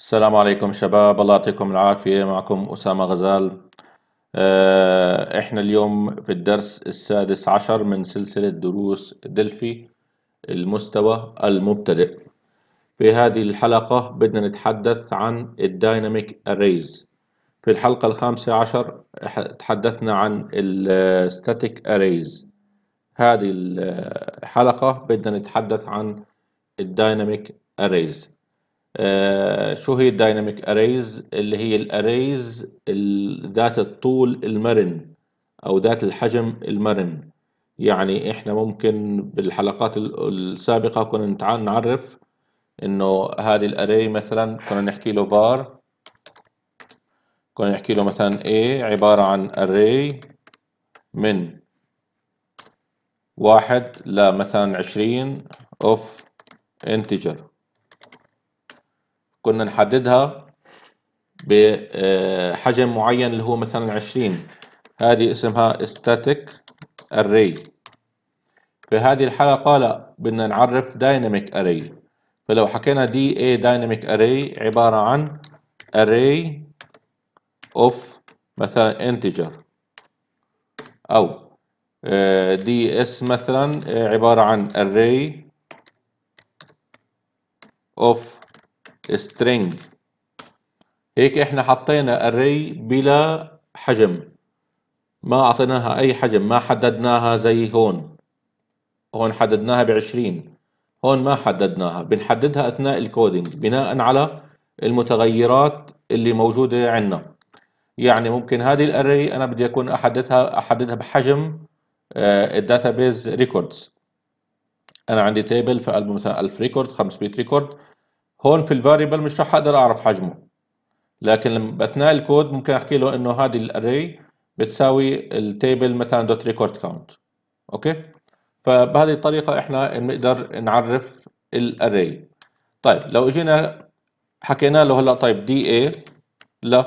السلام عليكم شباب الله يعطيكم العافية معكم أسامة غزال آه، إحنا اليوم في الدرس السادس عشر من سلسلة دروس دلفي المستوى المبتدئ في هذه الحلقة بدنا نتحدث عن الدايناميك أريز في الحلقة الخامسة عشر تحدثنا عن الستاتيك أريز هذه الحلقة بدنا نتحدث عن الدايناميك أريز آه، شو هي الدايناميك اريز اللي هي الاريز ذات الطول المرن او ذات الحجم المرن يعني احنا ممكن بالحلقات السابقه كنا نعرف انه هذه الاري مثلا كنا نحكي له بار كنا نحكي له مثلا A عبارة عن array من واحد لمثلا عشرين of integer كنا نحددها بحجم آه، معين اللي هو مثلا 20 هذه اسمها static array في هذه الحلقة لا بدنا نعرف dynamic array فلو حكينا DA dynamic array عبارة عن array of مثلا integer أو دي آه، اس مثلا آه، عبارة عن array of string هيك احنا حطينا array بلا حجم ما اعطيناها اي حجم ما حددناها زي هون هون حددناها ب 20 هون ما حددناها بنحددها اثناء الكودينج بناء على المتغيرات اللي موجوده عندنا يعني ممكن هذه الاري انا بدي اكون احددها احددها بحجم آه، الداتابيز ريكوردز انا عندي تيبل فقلبه مثلا 1000 ريكورد 500 ريكورد هون في الفاريبل مش رح اقدر اعرف حجمه لكن باثناء الكود ممكن احكي له انه هذه الاري بتساوي التيبل مثلا دوت ريكورد كاونت اوكي فبهذه الطريقه احنا بنقدر نعرف الاري طيب لو اجينا حكينا له هلا طيب دي اي ل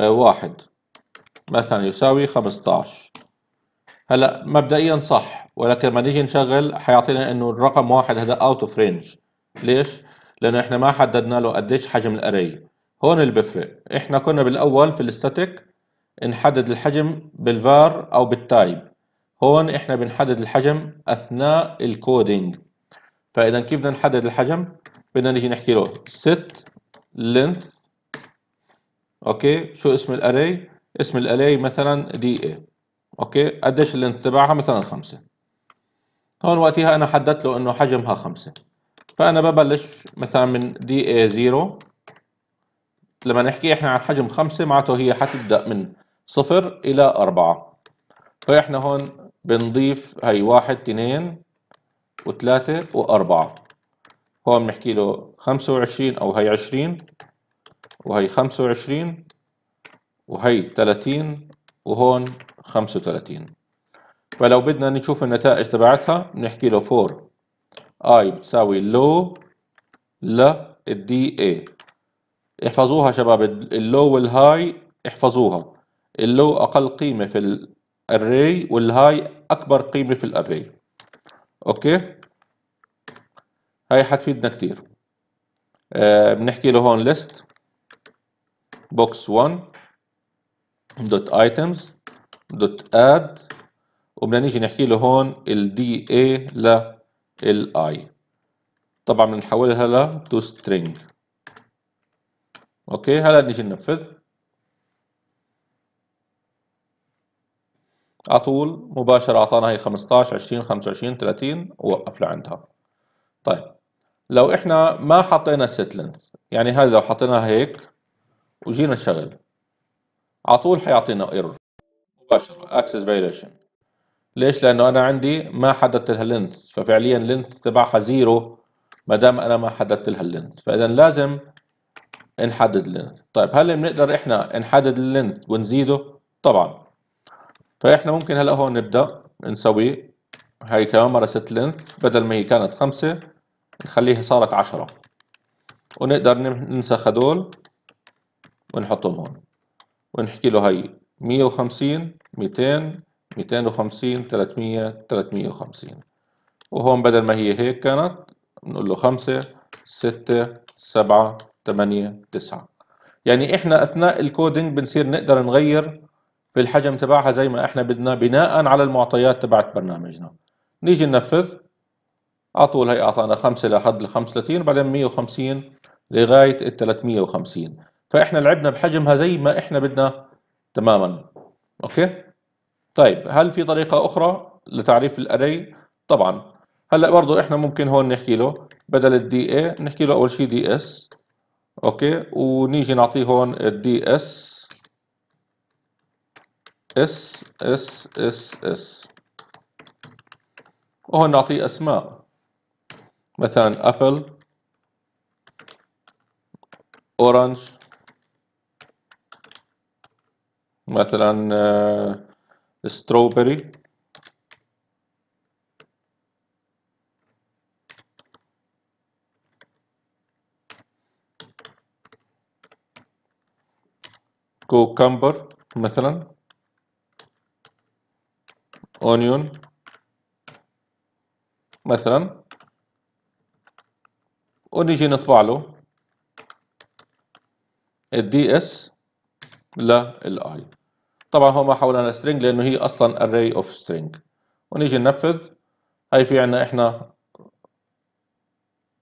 واحد مثلا يساوي 15 هلا مبدئيا صح ولكن لما نيجي نشغل حيعطينا انه الرقم واحد هذا اوت اوف رينج ليش؟ لانه إحنا ما حددنا له قديش حجم الأري هون اللي بفرق إحنا كنا بالأول في الستاتيك نحدد الحجم بالفار أو بالتايب هون إحنا بنحدد الحجم أثناء الكودينج فإذا كيف بدنا نحدد الحجم بدنا نيجي نحكي له set length أوكي شو اسم الأري اسم الأري مثلا دي اي أوكي قديش اللينث تبعها مثلا خمسة هون وقتها أنا حددت له إنه حجمها خمسة فأنا ببلش مثلا من دي اي زيرو لما نحكي احنا عن حجم خمسة معناته هي حتبدأ من صفر إلى أربعة فإحنا هون بنضيف هي واحد اثنين وثلاثة وأربعة هون بنحكي له خمسة وعشرين أو هي عشرين وهي خمسة وعشرين وهي ثلاثين وهون خمسة وثلاثين فلو بدنا نشوف النتائج تبعتها بنحكي له فور اي بتساوي لو للدي اي احفظوها شباب اللو والهاي احفظوها اللو اقل قيمه في الاري والهاي اكبر قيمه في الاري اوكي هاي حتفيدنا كتير آه بنحكي له هون list box 1 دوت ايتمز دوت اد وبدنا نيجي نحكي له هون الدي DA ل li طبعا بنحولها ل to string اوكي هلا نيجي ننفذ على طول مباشرة أعطانا هي 15 20 25 30 ووقف لعندها طيب لو إحنا ما حطينا set length يعني هذا لو حطيناها هيك وجينا نشغل على طول حيعطينا ايرور مباشرة access violation ليش؟ لأنه أنا عندي ما حددت لها لينث ففعليا لينث تبعها زيرو ما دام أنا ما حددت لها لينث فإذا لازم نحدد لينث طيب هل بنقدر إحنا نحدد لينث ونزيده؟ طبعا فإحنا ممكن هلأ هون نبدأ نسوي هاي كمان مرة ست لينث بدل ما هي كانت خمسة نخليها صارت عشرة ونقدر ننسخ هدول ونحطهم هون ونحكي له هي 150 200 250 300 350 وهون بدل ما هي هيك كانت بنقول له 5 6 7 8 9 يعني احنا اثناء الكودينج بنصير نقدر نغير في الحجم تبعها زي ما احنا بدنا بناء على المعطيات تبعت برنامجنا نيجي ننفذ على طول هي اعطانا 5 لحد ال 35 وبعدين 150 لغايه ال 350 فاحنا لعبنا بحجمها زي ما احنا بدنا تماما اوكي طيب هل في طريقة أخرى لتعريف الأري؟ طبعا هلا برضه احنا ممكن هون نحكي له بدل الـ DA نحكي له أول شيء دي اس أوكي ونيجي نعطيه هون الـ DS اس اس اس اس وهون نعطيه أسماء مثلا أبل أورانج مثلا آه، strawberry cucumber مثلا اونيون مثلا ونيجي نطبع له الدي اس للاي طبعا هو ما حولنا string لانه هي اصلا array of string ونيجي ننفذ هاي في عنا احنا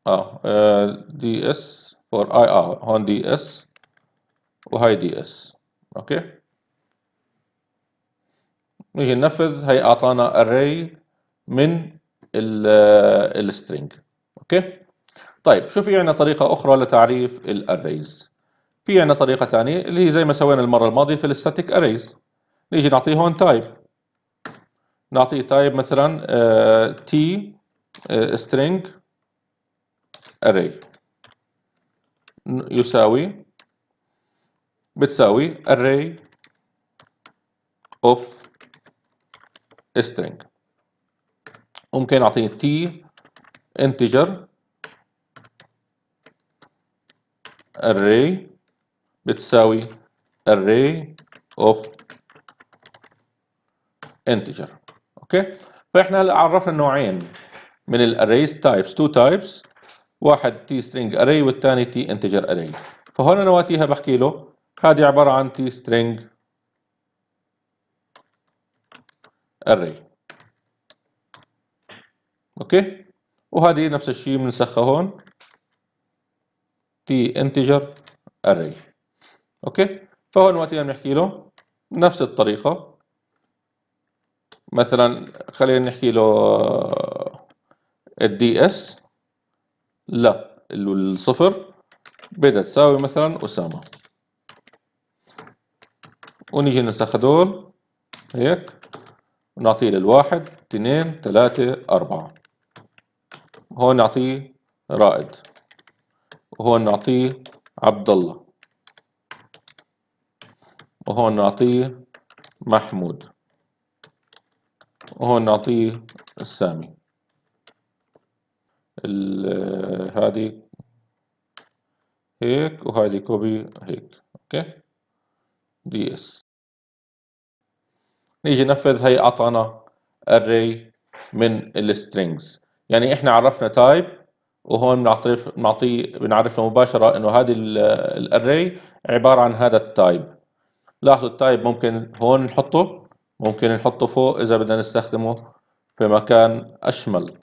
اه, آه دي اس فور اي اه هون دي اس وهاي دي اس اوكي نيجي ننفذ هي اعطانا array من آه، ال string اوكي طيب شو في عنا طريقه اخرى لتعريف الاريز في عنا طريقة تانية اللي هي زي ما سوينا المرة الماضية في الستاتيك أريز نيجي نعطيه هون تايب نعطيه تايب مثلا تي آه، آه، string array يساوي بتساوي array of string ممكن نعطيه تي integer array بتساوي array of integer اوكي فاحنا هلا عرفنا نوعين من الاريز تايبس تو تايبس واحد تي string array والثاني تي integer array فهون نواتيها بحكي له هذه عباره عن تي string array اوكي وهذه نفس الشيء بنسخها هون تي انتجر اري اوكي فهون يعني وقتها بنحكي له نفس الطريقه مثلا خلينا نحكي له آه، الدي اس لا الصفر بدها تساوي مثلا اسامه ونيجي ننسخ هدول هيك ونعطيه للواحد اثنين ثلاثة أربعة هون نعطيه رائد وهون نعطيه عبد الله وهون نعطيه محمود وهون نعطيه السامي آه، هذه هيك وهذه كوبي هيك اوكي دي اس نيجي نفذ هي اعطانا array من السترينجز يعني احنا عرفنا تايب وهون بنعطيه بنعطيه بنعرفه مباشره انه هذه الاري آه، عباره عن هذا التايب لاحظوا التايب ممكن هون نحطه ممكن نحطه فوق إذا بدنا نستخدمه في مكان أشمل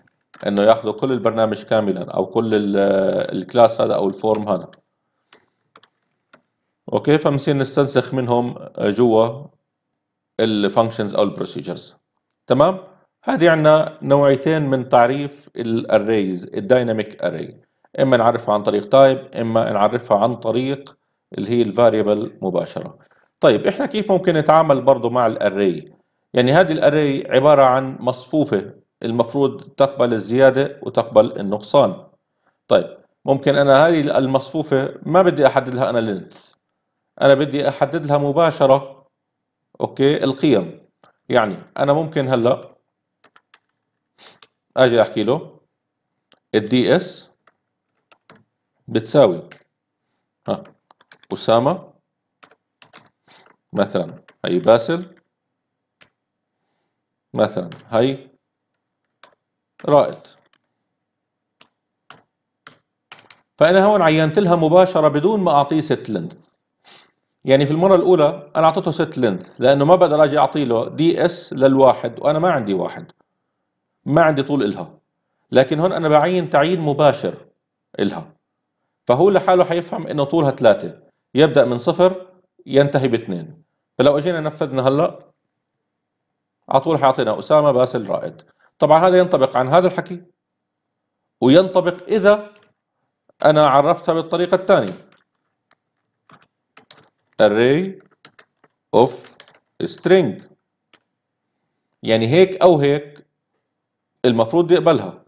إنه ياخذوا كل البرنامج كاملا أو كل آه، الكلاس هذا أو الفورم هذا أوكي فبنصير نستنسخ منهم آه، جوا الفانكشنز أو البروسيجرز تمام هذه عندنا نوعيتين من تعريف الاريز الدايناميك اري اما نعرفها عن طريق تايب اما نعرفها عن طريق اللي هي الفاريبل مباشره طيب احنا كيف ممكن نتعامل برضو مع الاري يعني هذه الاري عبارة عن مصفوفة المفروض تقبل الزيادة وتقبل النقصان طيب ممكن انا هذه المصفوفة ما بدي احدد لها انا لينث انا بدي احدد لها مباشرة اوكي القيم يعني انا ممكن هلا اجي احكي له الدي اس بتساوي ها اسامه مثلا هي باسل مثلا هي رائد فأنا هون عينت لها مباشرة بدون ما أعطيه ست لينث يعني في المرة الأولى أنا أعطيته ست لينث لأنه ما بقدر أجي أعطي له دي اس للواحد وأنا ما عندي واحد ما عندي طول إلها لكن هون أنا بعين تعيين مباشر إلها فهو لحاله حيفهم إنه طولها ثلاثة يبدأ من صفر ينتهي باثنين فلو اجينا نفذنا هلا على طول حيعطينا اسامه باسل رائد طبعا هذا ينطبق عن هذا الحكي وينطبق اذا انا عرفتها بالطريقه الثانيه array of string يعني هيك او هيك المفروض يقبلها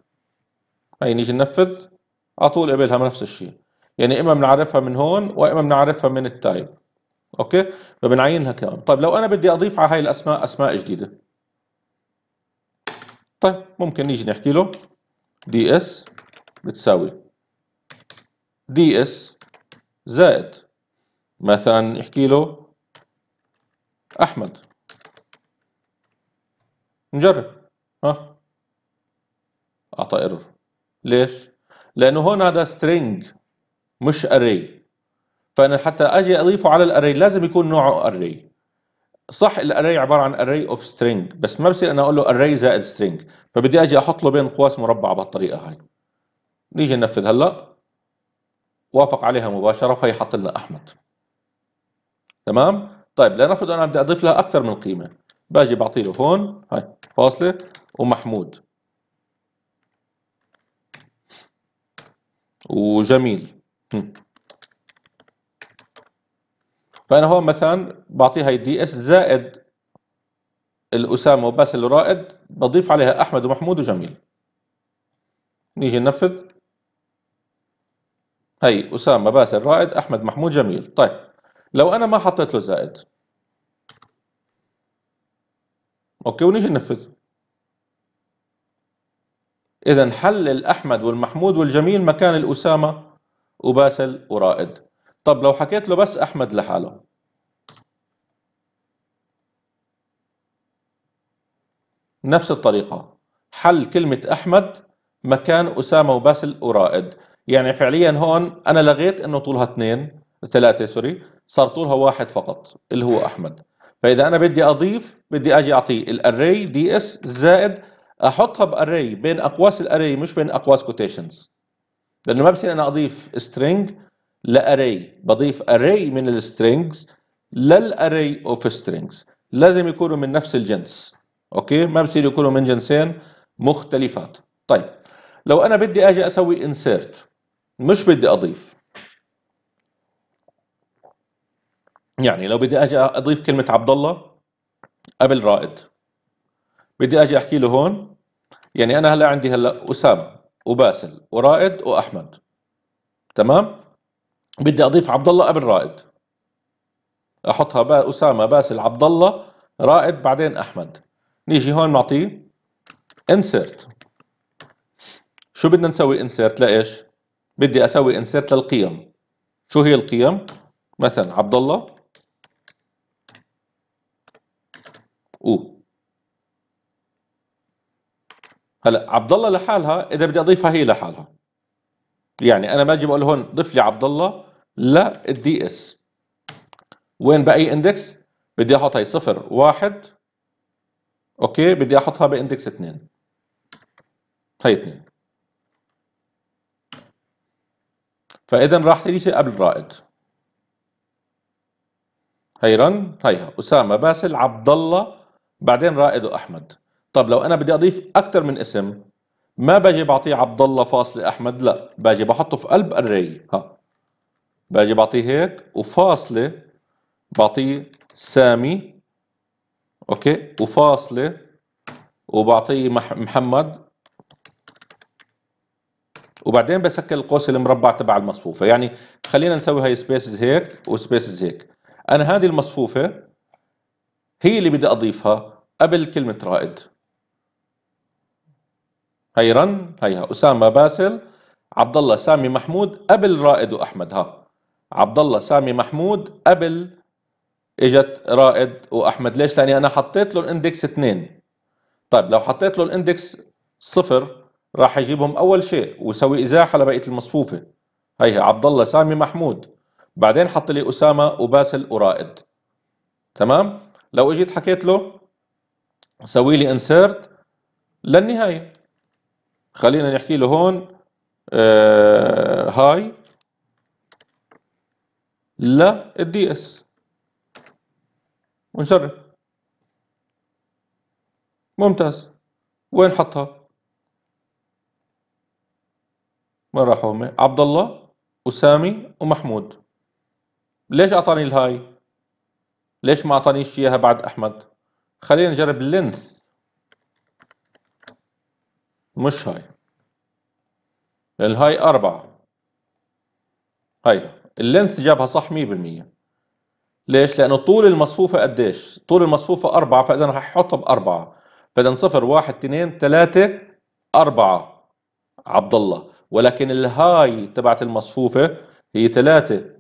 هي نيجي ننفذ على طول قبلها نفس الشيء يعني اما بنعرفها من هون واما بنعرفها من التايب اوكي فبنعينها كمان طيب لو انا بدي اضيف على هاي الاسماء اسماء جديده طيب ممكن نيجي نحكي له دي اس بتساوي دي اس زائد مثلا نحكي له احمد نجرب ها اعطى ايرور ليش لانه هون هذا سترينج مش اري فانا حتى اجي اضيفه على الاري لازم يكون نوعه اري صح الاري عباره عن اري اوف سترينج بس ما بصير انا اقول له اري زائد سترينج فبدي اجي احط له بين قوس مربعه بالطريقه هاي نيجي ننفذ هلا وافق عليها مباشره فهي حط لنا احمد تمام طيب لنفرض انا بدي اضيف لها اكثر من قيمه باجي بعطي له هون هاي فاصله ومحمود وجميل فانا هون مثلا بعطيها دي اس زائد الاسامه وباسل ورائد بضيف عليها احمد ومحمود وجميل نيجي ننفذ هي اسامه باسل رائد احمد محمود جميل طيب لو انا ما حطيت له زائد اوكي ونيجي ننفذ اذا حلل احمد والمحمود والجميل مكان الاسامه وباسل ورائد طب لو حكيت له بس احمد لحاله نفس الطريقة حل كلمة أحمد مكان أسامة وباسل ورائد يعني فعليا هون أنا لغيت أنه طولها اثنين ثلاثة سوري صار طولها واحد فقط اللي هو أحمد فإذا أنا بدي أضيف بدي أجي أعطيه الأري دي اس زائد أحطها بأري بين أقواس الأري مش بين أقواس كوتيشنز لأنه ما بصير أنا أضيف سترينج لاري بضيف اري من السترينجز للاري اوف سترينجز لازم يكونوا من نفس الجنس اوكي ما بصير يكونوا من جنسين مختلفات طيب لو انا بدي اجي اسوي انسيرت مش بدي اضيف يعني لو بدي اجي اضيف كلمه عبد الله قبل رائد بدي اجي احكي له هون يعني انا هلا عندي هلا اسامه وباسل ورائد واحمد تمام بدي اضيف عبد الله قبل رائد احطها با اسامه باسل عبد الله رائد بعدين احمد نيجي هون نعطيه انسرت شو بدنا نسوي انسرت لايش بدي اسوي انسرت للقيم شو هي القيم مثلا عبد الله او هلا عبد الله لحالها اذا بدي اضيفها هي لحالها يعني انا ما اجي بقول هون ضيف لي عبد الله للدي اس وين باي اندكس بدي احط هي صفر واحد اوكي بدي احطها باندكس اثنين هي اثنين فاذا راح تيجي قبل رائد هي رن هيها اسامه باسل عبد الله بعدين رائد واحمد طب لو انا بدي اضيف اكثر من اسم ما باجي بعطيه عبد الله فاصل احمد لا باجي بحطه في قلب الري ها باجي بعطيه هيك وفاصله بعطيه سامي اوكي وفاصله وبعطيه محمد وبعدين بسكر القوس المربع تبع المصفوفه يعني خلينا نسوي هاي سبيسز هيك وسبيسز هيك انا هذه المصفوفه هي اللي بدي اضيفها قبل كلمه رائد هيرن هيها أسامة باسل عبد الله سامي محمود قبل رائد وأحمد ها عبد الله سامي محمود قبل اجت رائد واحمد ليش لاني انا حطيت له الاندكس 2 طيب لو حطيت له الاندكس صفر راح يجيبهم اول شيء ويسوي ازاحه لبقيه المصفوفه هيها عبد الله سامي محمود بعدين حط لي اسامه وباسل ورائد تمام لو اجيت حكيت له سوي لي انسيرت للنهايه خلينا نحكي له هون آه، هاي هاي للدي اس ونجرب ممتاز وين حطها وين راحوا هم عبد الله وسامي ومحمود ليش اعطاني الهاي ليش ما اعطانيش اياها بعد احمد خلينا نجرب لينث مش هاي الهاي أربعة هاي اللينث جابها صح 100% ليش؟ لأنه طول المصفوفة قديش؟ طول المصفوفة أربعة فإذا رح أحطها بأربعة فإذا صفر واحد اثنين ثلاثة أربعة عبد الله ولكن الهاي تبعت المصفوفة هي ثلاثة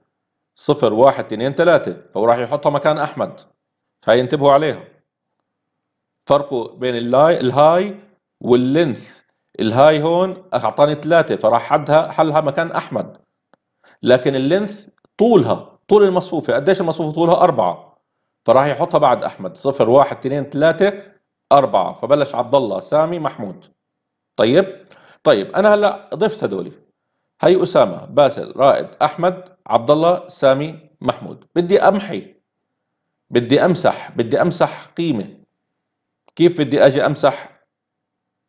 صفر واحد اثنين ثلاثة فهو راح يحطها مكان أحمد هاي انتبهوا عليها فرقوا بين اللاي الهاي واللينث الهاي هون اعطاني ثلاثة فراح حدها حلها مكان احمد لكن اللينث طولها طول المصفوفة قديش المصفوفة طولها أربعة فراح يحطها بعد أحمد صفر واحد اثنين ثلاثة أربعة فبلش عبد الله سامي محمود طيب طيب أنا هلا ضفت هدول هي أسامة باسل رائد أحمد عبد الله سامي محمود بدي أمحي بدي أمسح بدي أمسح قيمة كيف بدي أجي أمسح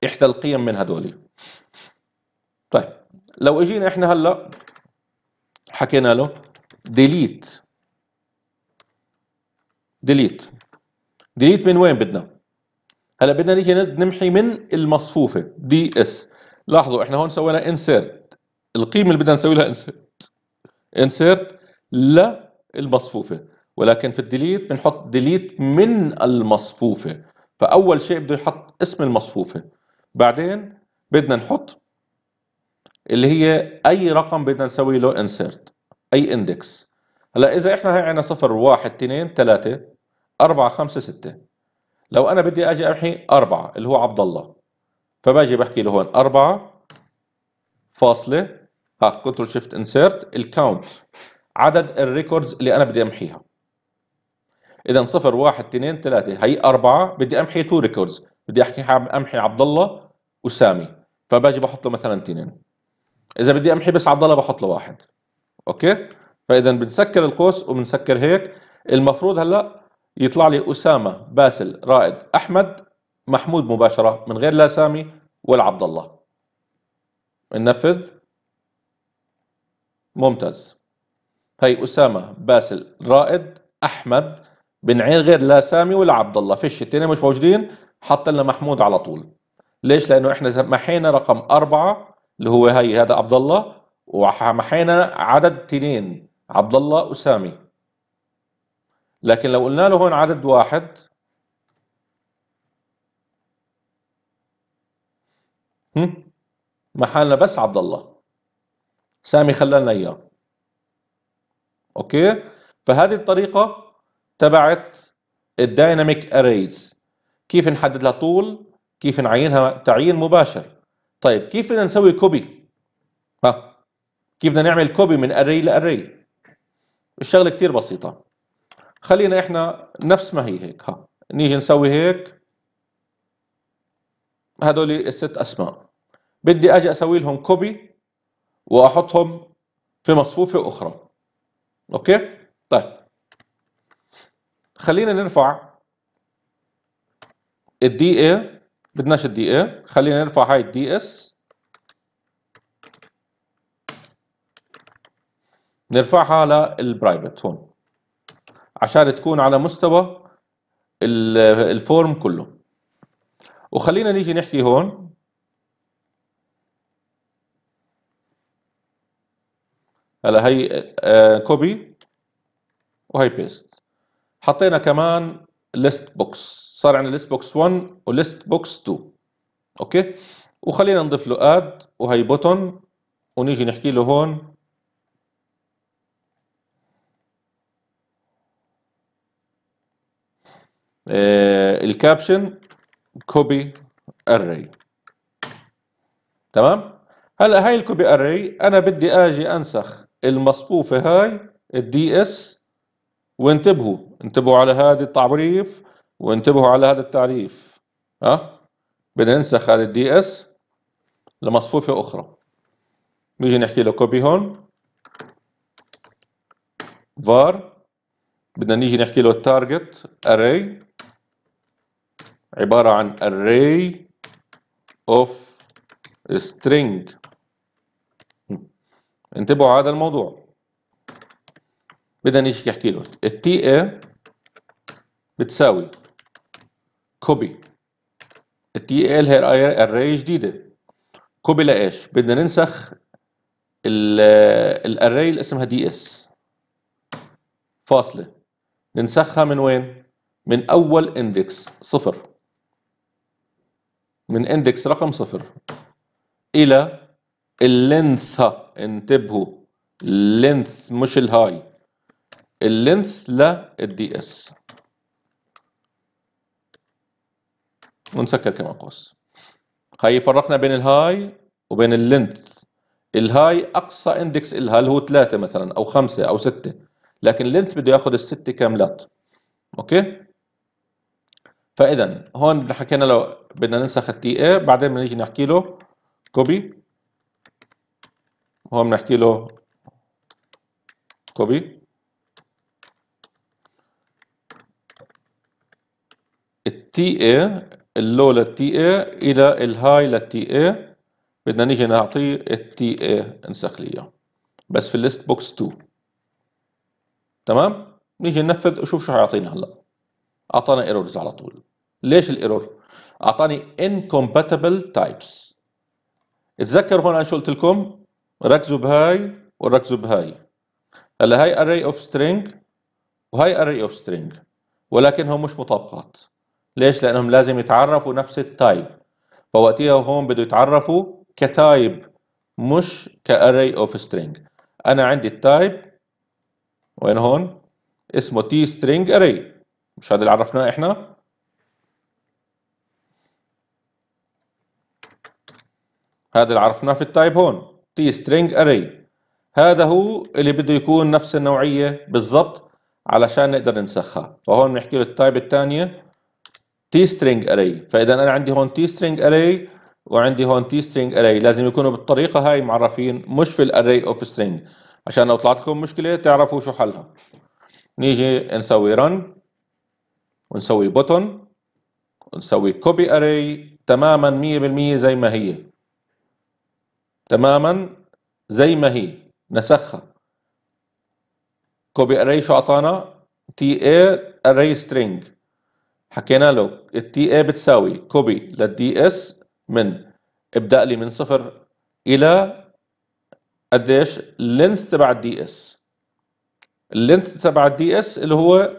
إحدى القيم من هدول طيب لو اجينا احنا هلا حكينا له ديليت ديليت ديليت من وين بدنا هلا بدنا نيجي نمحي من المصفوفه دي اس لاحظوا احنا هون سوينا انسيرت القيمه اللي بدنا نسوي لها انسيرت انسيرت للمصفوفه ولكن في الديليت بنحط ديليت من المصفوفه فاول شيء بده يحط اسم المصفوفه بعدين بدنا نحط اللي هي اي رقم بدنا نسوي له انسيرت اي اندكس هلا اذا احنا هي عندنا صفر 1 2 3 4 5 6 لو انا بدي اجي امحي اربعة اللي هو عبد الله فباجي بحكي له هون 4 فاصله ها كنترول شيفت انسيرت الكاونت عدد الريكوردز اللي انا بدي امحيها اذا صفر 1 2 3 هي اربعة بدي امحي تو ريكوردز بدي احكي امحي عبد الله وسامي فباجي بحط له مثلا اثنين اذا بدي امحي بس عبد الله بحط له واحد اوكي فاذا بنسكر القوس وبنسكر هيك المفروض هلا يطلع لي اسامه باسل رائد احمد محمود مباشره من غير لا سامي ولا عبد الله ننفذ ممتاز هي اسامه باسل رائد احمد بنعين غير لا سامي ولا عبد الله فيش التنين مش موجودين حط لنا محمود على طول ليش؟ لانه احنا محينا رقم اربعه اللي هو هي هذا عبد الله ومحينا عدد اثنين عبد الله وسامي. لكن لو قلنا له هون عدد واحد هم؟ محلنا بس عبد الله سامي خلالنا اياه اوكي فهذه الطريقه تبعت الدايناميك اريز كيف نحدد لها طول كيف نعينها تعيين مباشر طيب كيف بدنا نسوي كوبي ها كيف بدنا نعمل كوبي من اري لاري الشغله كثير بسيطه خلينا احنا نفس ما هي هيك ها نيجي نسوي هيك هذول الست اسماء بدي اجي اسوي لهم كوبي واحطهم في مصفوفه اخرى اوكي طيب خلينا نرفع الدي اي بدناش الدي اي خلينا نرفع هاي الدي اس نرفعها للبرايفت هون عشان تكون على مستوى الفورم كله وخلينا نيجي نحكي هون هلا هي كوبي آه، وهي بيست حطينا كمان ليست بوكس صار عندنا ليست بوكس 1 وليست بوكس 2 اوكي وخلينا نضيف له اد وهي بوتون ونيجي نحكي له هون آه الكابشن كوبي اري تمام هلا هاي الكوبي اري انا بدي اجي انسخ المصفوفه هاي الدي اس وانتبهوا انتبهوا على هذا التعريف وانتبهوا على هذا التعريف ها بننسخ هذا الدي اس لمصفوفة أخرى نيجي نحكي له كوبي هون var بدنا نيجي نحكي له target array عبارة عن array of string انتبهوا على هذا الموضوع بدنا نيجي نحكي له التي اي بتساوي كوبي التي ال هي الاري جديده كوبي لايش بدنا ننسخ الاري اللي اسمها دي اس فاصله ننسخها من وين من اول اندكس صفر من اندكس رقم صفر الى اللينث انتبهوا اللينث مش الهاي اللينث للدي اس ونسكر كمان قوس هي فرقنا بين الهاي وبين اللينث الهاي اقصى اندكس الها اللي هو 3 مثلا او 5 او 6 لكن اللينث بده ياخذ الست كاملات اوكي فاذا هون حكينا لو بدنا ننسخ التي اي بعدين بنيجي نحكي له كوبي هون بنحكي له كوبي التي اي اللو للتي اي الى الهاي للتي اي بدنا نيجي نعطيه التي اي انسخ لي اياه بس في الليست بوكس 2 تمام نيجي ننفذ وشوف شو حيعطينا هلا اعطانا ايرورز على طول ليش الايرور اعطاني incompatible types اتذكر هون انا شو قلت لكم ركزوا بهاي وركزوا بهاي هلا هاي array of string وهاي array of string ولكنهم مش مطابقات ليش؟ لأنهم لازم يتعرفوا نفس التايب فوقتها هون بده يتعرفوا كتايب مش كأري اوف سترينج أنا عندي التايب وين هون؟ اسمه تي سترينج أري مش هذا اللي عرفناه إحنا؟ هذا اللي عرفناه في التايب هون تي سترينج أري هذا هو اللي بده يكون نفس النوعية بالضبط علشان نقدر ننسخها فهون بنحكي له التايب الثانية تي سترينج اري فاذا انا عندي هون تي سترينج اري وعندي هون تي سترينج اري لازم يكونوا بالطريقه هاي معرفين مش في الاري اوف سترينج عشان لو طلعت لكم مشكله تعرفوا شو حلها نيجي نسوي رن ونسوي بوتون ونسوي كوبي اري تماما 100% زي ما هي تماما زي ما هي نسخها كوبي اري شو اعطانا تي اي اري سترينج حكينا له التي اي بتساوي كوبي للدي اس من ابدا لي من صفر الى قديش اللينث تبع الدي اس اللينث تبع الدي اس اللي هو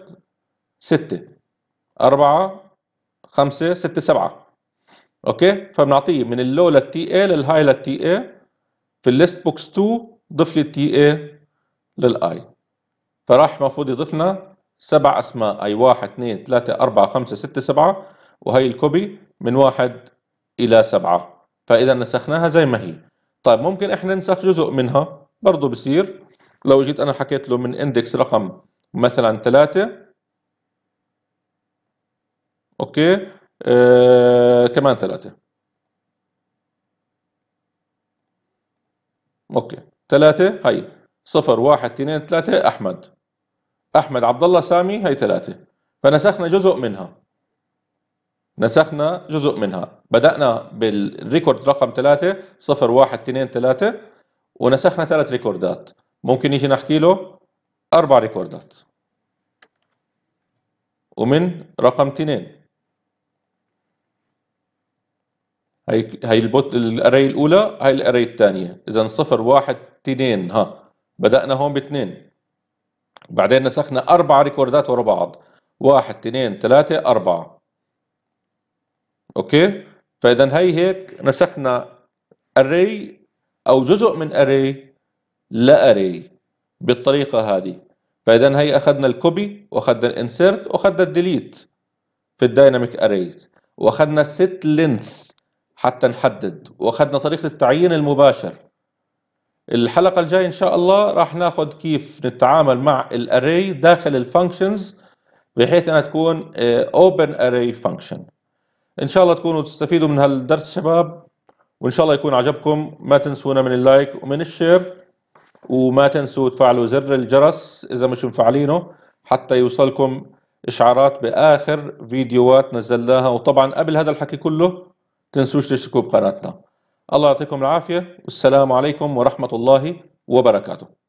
6 4 5 6 7 اوكي فبنعطيه من اللو للتي اي للهاي للتي اي في الليست بوكس 2 ضف لي التي اي للاي فراح المفروض يضيفنا سبع أسماء أي واحد اثنين ثلاثة أربعة خمسة ستة سبعة وهي الكوبي من واحد إلى سبعة فإذا نسخناها زي ما هي طيب ممكن إحنا ننسخ جزء منها برضو بصير لو جيت أنا حكيت له من اندكس رقم مثلا ثلاثة أوكي آه، كمان ثلاثة أوكي ثلاثة هاي صفر واحد اثنين ثلاثة أحمد احمد عبد الله سامي هي ثلاثه فنسخنا جزء منها نسخنا جزء منها بدانا بالريكورد رقم ثلاثه صفر واحد اثنين ثلاثه ونسخنا ثلاث ريكوردات ممكن نيجي نحكي له اربع ريكوردات ومن رقم اثنين هي هي البوت الاري الاولى هي الاري الثانيه اذا صفر واحد اثنين ها بدانا هون باثنين وبعدين نسخنا أربع ريكوردات ورا بعض واحد اثنين ثلاثة أربعة أوكي فإذا هي هيك نسخنا أري أو جزء من أري لأري بالطريقة هذه فإذا هي أخذنا الكوبي وأخذنا الانسيرت وأخذنا الديليت في الدايناميك أريز وأخذنا ست لينث حتى نحدد وأخذنا طريقة التعيين المباشر الحلقه الجايه ان شاء الله راح ناخذ كيف نتعامل مع الاري داخل الفانكشنز بحيث انها تكون آه, open array function ان شاء الله تكونوا تستفيدوا من هالدرس شباب وان شاء الله يكون عجبكم ما تنسونا من اللايك ومن الشير وما تنسوا تفعلوا زر الجرس اذا مش مفعلينه حتى يوصلكم اشعارات باخر فيديوهات نزلناها وطبعا قبل هذا الحكي كله تنسوش تشتركوا بقناتنا الله يعطيكم العافية والسلام عليكم ورحمة الله وبركاته